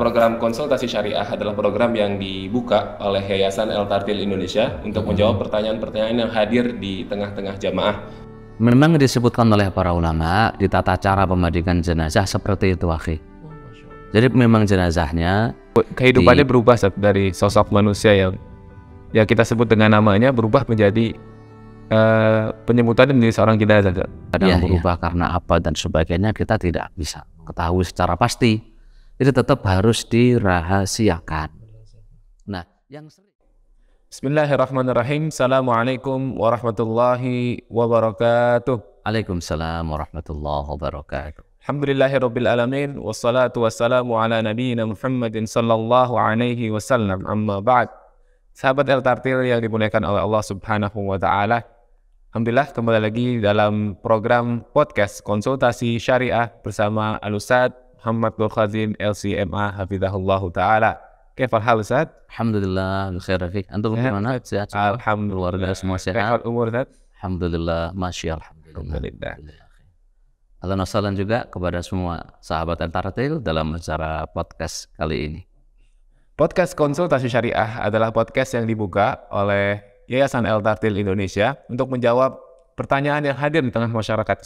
Program konsultasi syariah adalah program yang dibuka oleh Yayasan El Tartil Indonesia untuk menjawab pertanyaan-pertanyaan yang hadir di tengah-tengah jamaah. Memang disebutkan oleh para ulama di tata cara pemadikan jenazah seperti itu, akhi. Jadi memang jenazahnya kehidupannya di... berubah dari sosok manusia yang ya kita sebut dengan namanya berubah menjadi uh, penyebutan dari seorang jenazah. Kadang ya, berubah ya. karena apa dan sebagainya kita tidak bisa ketahui secara pasti jadi tetap harus dirahasiakan. Nah, yang Bismillahirrahmanirrahim. Assalamualaikum warahmatullahi wabarakatuh. Waalaikumsalam warahmatullahi wabarakatuh. Alhamdulillahirabbil alamin wassalatu wassalamu ala nabiyyina Muhammadin sallallahu alaihi wasallam. Amma ba'd. Sahabat El Tartil yang dimuliakan oleh Allah Subhanahu wa taala. Alhamdulillah kembali lagi dalam program podcast konsultasi syariah bersama Alusad محمد بن خازم ال سي ام حفظه الله تعالى كيف الحال Alhamdulillah. Alhamdulillah. لله بخير Alhamdulillah. Alhamdulillah. بخير Alhamdulillah. Alhamdulillah. semua sehat Alhamdulillah. Alhamdulillah. Alhamdulillah. Alhamdulillah. Alhamdulillah. Alhamdulillah. Alhamdulillah. Alhamdulillah. Alhamdulillah. Alhamdulillah. juga kepada semua sahabat Antartil dalam acara podcast kali ini. Podcast Konsultasi Syariah adalah podcast yang dibuka oleh Yayasan El Tartil Indonesia untuk menjawab pertanyaan yang hadir di tengah masyarakat.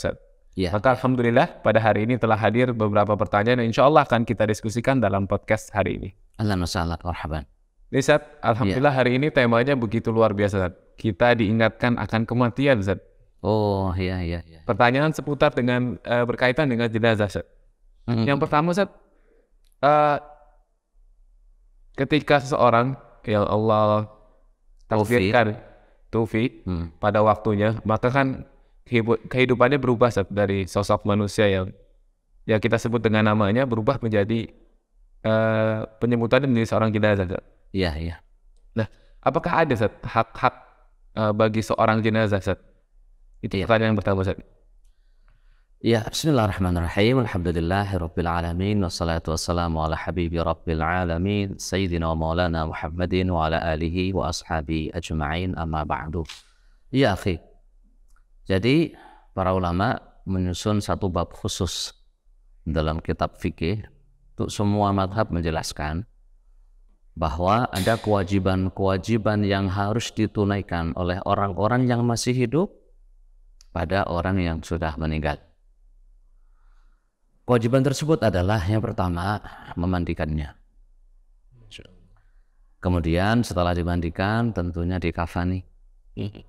Ya. Maka Alhamdulillah pada hari ini telah hadir beberapa pertanyaan yang insya Allah akan kita diskusikan dalam podcast hari ini. Alhamdulillah, masalah, Nisat, Alhamdulillah ya. hari ini temanya begitu luar biasa. Zat. Kita diingatkan akan kematian, Zat. Oh, iya, iya. Ya. Pertanyaan seputar dengan uh, berkaitan dengan jenazah, Zat. Hmm. Yang pertama, Zat, uh, ketika seseorang, ya Allah, taufirkan, Taufik, hmm. pada waktunya, maka kan kehidupannya berubah dari sosok manusia yang ya kita sebut dengan namanya berubah menjadi uh, penyebutan menjadi seorang jenazah. Iya, iya. Nah, apakah ada hak-hak uh, bagi seorang jenazah? Sab? Itu ya. pertanyaan pertama Sab. Ya, bismillahirrahmanirrahim. Alhamdulillahirabbil alamin wassalatu wassalamu ala habibi rabbil alamin sayyidina wa maulana Muhammadin wa ala alihi wa ashabi ajma'in amma ba'du. Ya, akhi. Jadi para ulama menyusun satu bab khusus dalam kitab fikih untuk semua madhab menjelaskan bahwa ada kewajiban-kewajiban yang harus ditunaikan oleh orang-orang yang masih hidup pada orang yang sudah meninggal. Kewajiban tersebut adalah yang pertama memandikannya. Kemudian setelah dimandikan tentunya dikafani. Hmm.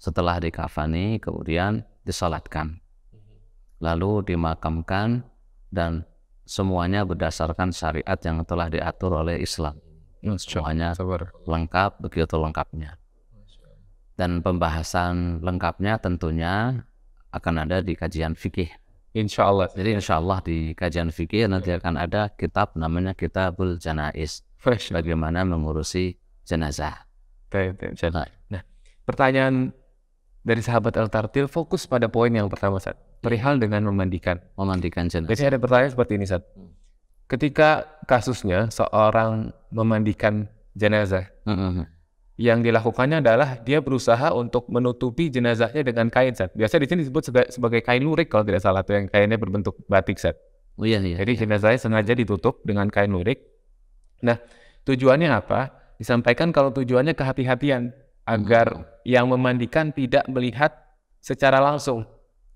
Setelah dikafani, kemudian disolatkan Lalu dimakamkan dan semuanya berdasarkan syariat yang telah diatur oleh Islam. Semuanya lengkap, begitu lengkapnya. Dan pembahasan lengkapnya tentunya akan ada di kajian fikih. Insya Allah. Jadi insya Allah di kajian fikih nanti akan ada kitab namanya Kitabul Janais. Bagaimana mengurusi jenazah. Nah, pertanyaan dari sahabat El Tartil fokus pada poin yang pertama saat iya. perihal dengan memandikan. Memandikan jenazah. Jadi ada pertanyaan seperti ini saat. Hmm. Ketika kasusnya seorang memandikan jenazah, mm yang dilakukannya adalah dia berusaha untuk menutupi jenazahnya dengan kain saat. Biasa di sini disebut sebagai, sebagai kain lurik kalau tidak salah, tuh yang kainnya berbentuk batik saat. Oh iya iya. Jadi iya. jenazahnya sengaja ditutup dengan kain lurik. Nah tujuannya apa? Disampaikan kalau tujuannya kehati-hatian agar yang memandikan tidak melihat secara langsung.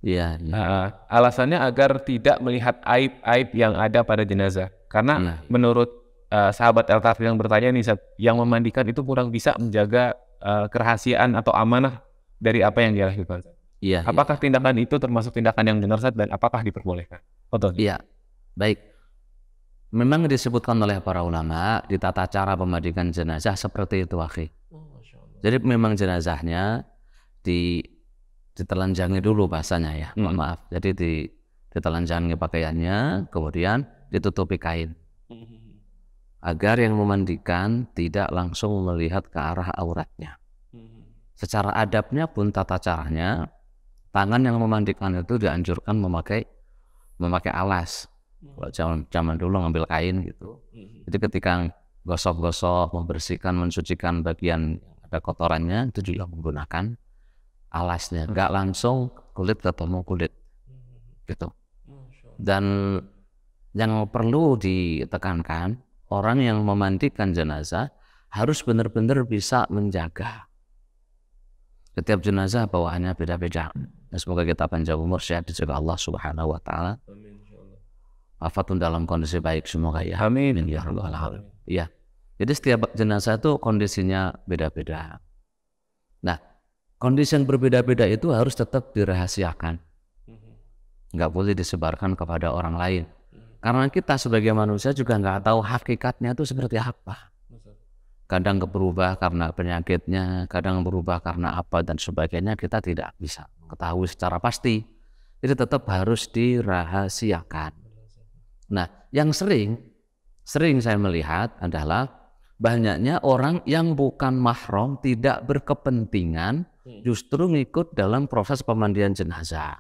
Iya. Ya. Uh, alasannya agar tidak melihat aib-aib yang ada pada jenazah. Karena nah. menurut uh, sahabat El Tafri yang bertanya nih, yang memandikan itu kurang bisa menjaga uh, kerahasiaan atau amanah dari apa yang dia lakukan. Iya. iya. Apakah ya. tindakan itu termasuk tindakan yang benar dan apakah diperbolehkan? Foto. Iya. Baik. Memang disebutkan oleh para ulama di tata cara pemandikan jenazah seperti itu, akhi. Jadi memang jenazahnya di ditelanjangi dulu bahasanya ya, hmm. maaf. Jadi di ditelanjangi pakaiannya, kemudian ditutupi kain. Hmm. Agar yang memandikan tidak langsung melihat ke arah auratnya. Hmm. Secara adabnya pun tata caranya, tangan yang memandikan itu dianjurkan memakai memakai alas. Hmm. Kalau zaman, zaman dulu ngambil kain gitu. Jadi ketika gosok-gosok, membersihkan, mensucikan bagian Kotorannya itu juga menggunakan alasnya hmm. nggak langsung kulit ketemu kulit hmm. gitu dan yang perlu ditekankan orang yang memandikan jenazah harus benar-benar bisa menjaga setiap jenazah bawaannya beda-beda nah, semoga kita panjang umur sehat dijaga Allah subhanahu wa ta'ala wafatun dalam kondisi baik semoga ya amin ya Allah ya jadi setiap jenazah itu kondisinya beda-beda. Nah, kondisi yang berbeda-beda itu harus tetap dirahasiakan. Nggak boleh disebarkan kepada orang lain. Karena kita sebagai manusia juga nggak tahu hakikatnya itu seperti apa. Kadang berubah karena penyakitnya, kadang berubah karena apa dan sebagainya kita tidak bisa ketahui secara pasti. Jadi tetap harus dirahasiakan. Nah, yang sering sering saya melihat adalah banyaknya orang yang bukan mahram tidak berkepentingan hmm. justru ngikut dalam proses pemandian jenazah.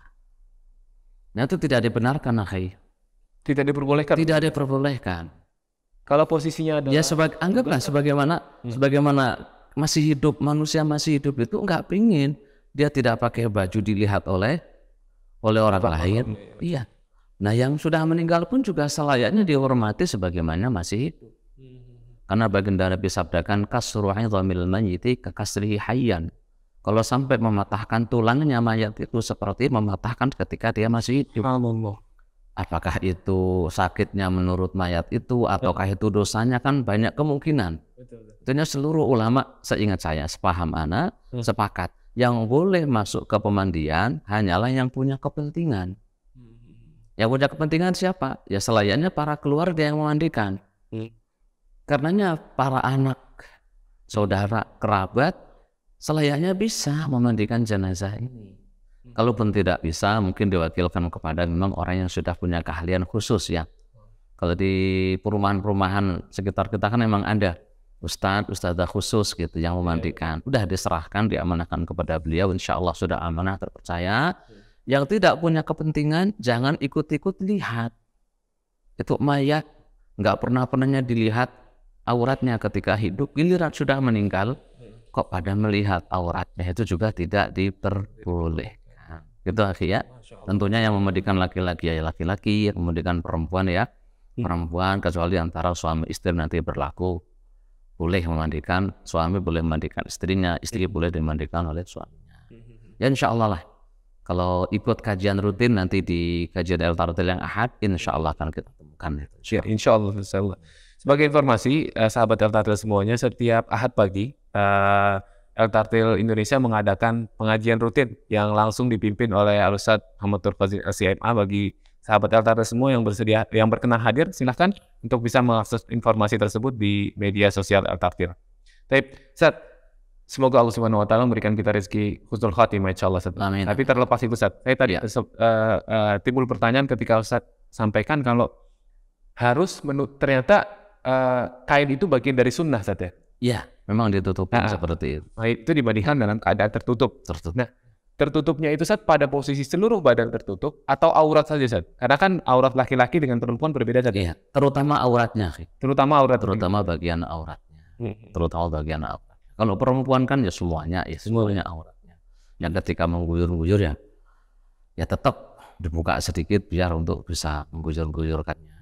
Nah itu tidak dibenarkan, akhir. Tidak diperbolehkan. Tidak diperbolehkan. Kalau posisinya adalah ya sebagai anggaplah sebagaimana hmm. sebagaimana masih hidup manusia masih hidup itu nggak pingin dia tidak pakai baju dilihat oleh oleh orang Bapak lain. Ya? iya. Nah yang sudah meninggal pun juga selayaknya dihormati sebagaimana masih hidup. Karena baginda Nabi sabdakan kasruhi dhamil mayyiti ke kasrihi hayyan. Kalau sampai mematahkan tulangnya mayat itu seperti mematahkan ketika dia masih hidup. Allah. Apakah itu sakitnya menurut mayat itu ataukah itu dosanya kan banyak kemungkinan. Tentunya seluruh ulama seingat saya, sepaham anak hmm. sepakat yang boleh masuk ke pemandian hanyalah yang punya kepentingan. Hmm, hmm, yang punya kepentingan siapa? Ya selayaknya para keluarga yang memandikan. Karenanya para anak, saudara, kerabat selayaknya bisa memandikan jenazah ini. Hmm. Kalaupun tidak bisa, mungkin diwakilkan kepada memang orang yang sudah punya keahlian khusus ya. Kalau di perumahan-perumahan sekitar kita kan memang ada ustadz, ustadzah khusus gitu yang memandikan. Iya. Udah diserahkan, diamanahkan kepada beliau, insya Allah sudah amanah terpercaya. Iya. Yang tidak punya kepentingan, jangan ikut-ikut lihat. Itu mayat, nggak pernah-pernahnya dilihat auratnya ketika hidup giliran sudah meninggal kok pada melihat auratnya itu juga tidak diperbolehkan gitu akhi ya tentunya yang memandikan laki-laki ya laki-laki yang memandikan perempuan ya hmm. perempuan kecuali antara suami istri nanti berlaku boleh memandikan suami boleh memandikan istrinya istri hmm. boleh dimandikan oleh suaminya hmm, ya insya Allah lah kalau ikut kajian rutin nanti di kajian El Tartil yang ahad insya Allah akan kita temukan itu ya, insya Allah, insya Allah. Sebagai informasi, eh, sahabat Eltartil semuanya, setiap Ahad pagi, eh, Eltartil Indonesia mengadakan pengajian rutin yang langsung dipimpin oleh Alusat Hamad Turfazil LCMA bagi sahabat Eltartil semua yang bersedia, yang berkenan hadir, silahkan untuk bisa mengakses informasi tersebut di media sosial Eltartil. Tapi, Sat, semoga Allah Subhanahu Wa Taala memberikan kita rezeki husnul khatimah insya Allah. Sat. Amin. Tapi terlepas itu Sat, saya tadi ya. uh, uh, timbul pertanyaan ketika Ustaz sampaikan kalau harus menu ternyata Eh, kain itu bagian dari sunnah saja. Ya? Iya, memang ditutup nah, seperti itu. Nah, itu dibandingkan dalam keadaan tertutup. Tertutup. Nah, tertutupnya itu saat pada posisi seluruh badan tertutup atau aurat saja saat karena kan aurat laki-laki dengan perempuan berbeda saat iya, terutama auratnya terutama aurat terutama bagian auratnya hmm. terutama bagian aurat kalau perempuan kan ya semuanya ya semuanya auratnya yang ketika mengguyur-guyur ya ya tetap dibuka sedikit biar untuk bisa mengguyur-guyurkannya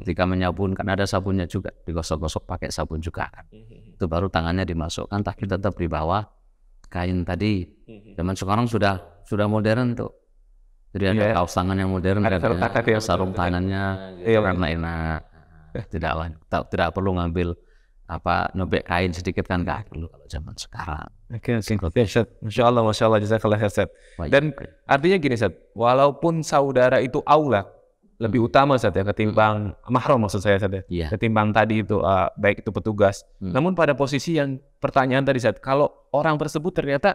ketika menyapu kan ada sabunnya juga digosok-gosok pakai sabun juga kan hmm. itu baru tangannya dimasukkan tapi tetap di bawah kain tadi hmm. zaman sekarang sudah sudah modern tuh jadi ada yeah. kaos tangan yang modern ada sarung, ya, sarung tangannya iya, karena enak nah. tidak tak, tidak perlu ngambil apa nobek kain sedikit kan gak perlu kalau zaman sekarang. Oke okay, oke. Okay. Ya, masya Allah, masya Allah, jazakallah khair Dan iya. artinya gini set walaupun saudara itu aula, lebih utama saat ya ketimbang hmm. mahrum maksud saya saat ya yeah. ketimbang tadi itu uh, baik itu petugas hmm. namun pada posisi yang pertanyaan tadi saat kalau orang tersebut ternyata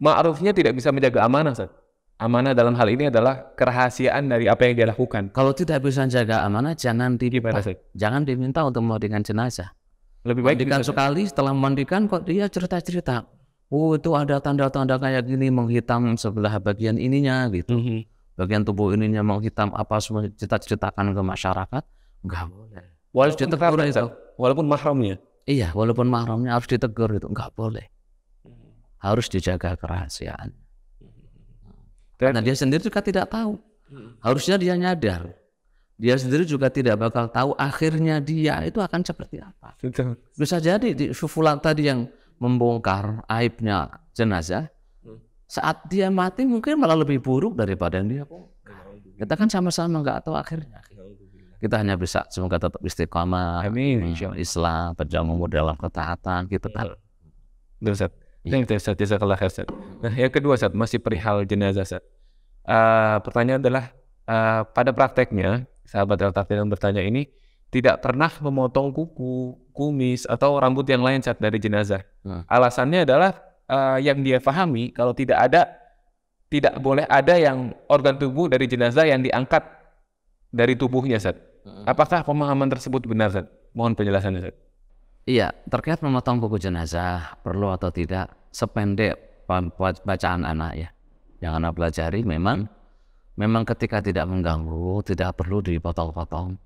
ma'rufnya tidak bisa menjaga amanah saat amanah dalam hal ini adalah kerahasiaan dari apa yang dia lakukan kalau tidak bisa menjaga amanah jangan diminta jangan diminta untuk memandikan jenazah lebih baik mandikan sekali setelah mandikan kok dia cerita-cerita oh itu ada tanda-tanda kayak gini menghitam sebelah bagian ininya gitu -hmm, hmm bagian tubuh ininya mau kita apa semua cerita-ceritakan ke masyarakat nggak boleh Walaupun ditegur itu walaupun mahramnya iya walaupun mahramnya harus ditegur itu nggak boleh hmm. harus dijaga kerahasiaan karena dia sendiri juga tidak tahu hmm. harusnya dia nyadar dia sendiri juga tidak bakal tahu akhirnya dia itu akan seperti apa bisa jadi di sufulan tadi yang membongkar aibnya jenazah saat dia mati mungkin malah lebih buruk daripada yang dia kita kan sama-sama nggak tahu akhirnya kita hanya bisa semoga tetap istiqomah amin eh, Islam berjamu dalam ketaatan kita gitu. kan. Iya. Nah, yang kedua saat masih perihal jenazah saat. Uh, pertanyaan adalah uh, pada prakteknya sahabat al yang bertanya ini tidak pernah memotong kuku, kumis atau rambut yang lain saat dari jenazah. Hmm. Alasannya adalah uh, yang dia pahami kalau tidak ada tidak boleh ada yang organ tubuh dari jenazah yang diangkat dari tubuhnya Zat. Hmm. Apakah pemahaman tersebut benar Zat? Mohon penjelasan Zat. Iya, terkait memotong kuku jenazah perlu atau tidak sependek bacaan anak ya. Yang anak pelajari memang memang ketika tidak mengganggu tidak perlu dipotong-potong.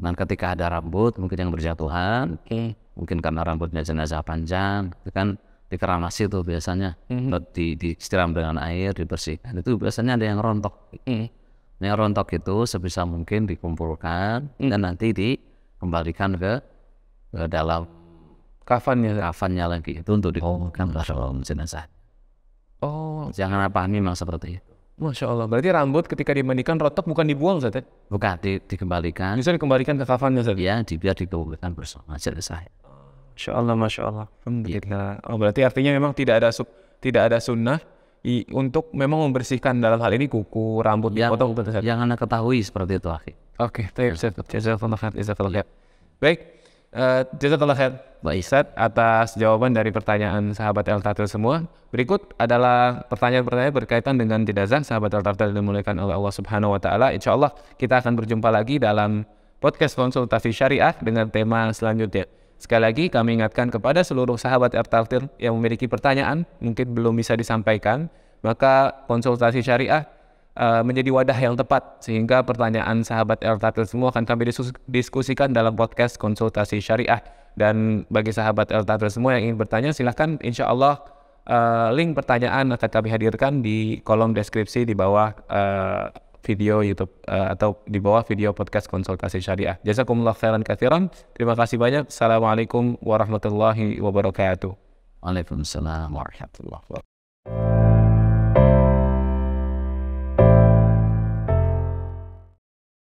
Nah ketika ada rambut mungkin yang berjatuhan, okay. mungkin karena rambutnya jenazah panjang, itu kan dikeramasi itu biasanya mm -hmm. di, dengan air dibersihkan itu biasanya ada yang rontok mm yang rontok itu sebisa mungkin dikumpulkan mm dan nanti dikembalikan ke, ke dalam kafannya kafannya lagi itu untuk dikumpulkan oh. dalam jenazah oh jangan apa memang seperti itu Masya Allah. Berarti rambut ketika dimandikan rotok bukan dibuang saja? Ya? Bukan, di, dikembalikan. Bisa dikembalikan ke kafannya saja? Iya, dibiar dikembalikan bersama selesai. Masya Allah, Masya Allah. Iya. Alhamdulillah. Ya. Oh, berarti artinya memang tidak ada sub, tidak ada sunnah i, untuk memang membersihkan dalam hal ini kuku, rambut, yang, dipotong. Ya? Yang Anda ketahui seperti itu, Oke, okay, kasih. Baik. Jasa eh, jazakallah khair. Baik. atas jawaban dari pertanyaan sahabat El Tartil semua. Berikut adalah pertanyaan-pertanyaan berkaitan dengan jenazah sahabat El Tartil dimulaikan oleh Allah Subhanahu wa taala. Insyaallah kita akan berjumpa lagi dalam podcast konsultasi syariah dengan tema selanjutnya. Sekali lagi kami ingatkan kepada seluruh sahabat El Tartil yang memiliki pertanyaan mungkin belum bisa disampaikan, maka konsultasi syariah Eh, menjadi wadah yang tepat sehingga pertanyaan sahabat Eltatil semua akan kami diskusikan dalam podcast konsultasi syariah dan bagi sahabat Eltatil semua yang ingin bertanya silahkan insya Allah uh, link pertanyaan akan kami hadirkan di kolom deskripsi di bawah uh, video YouTube uh, atau di bawah video podcast konsultasi syariah. Jazakumullah khairan katsiran. Terima kasih banyak. Assalamualaikum warahmatullahi wabarakatuh. Waalaikumsalam warahmatullahi wabarakatuh.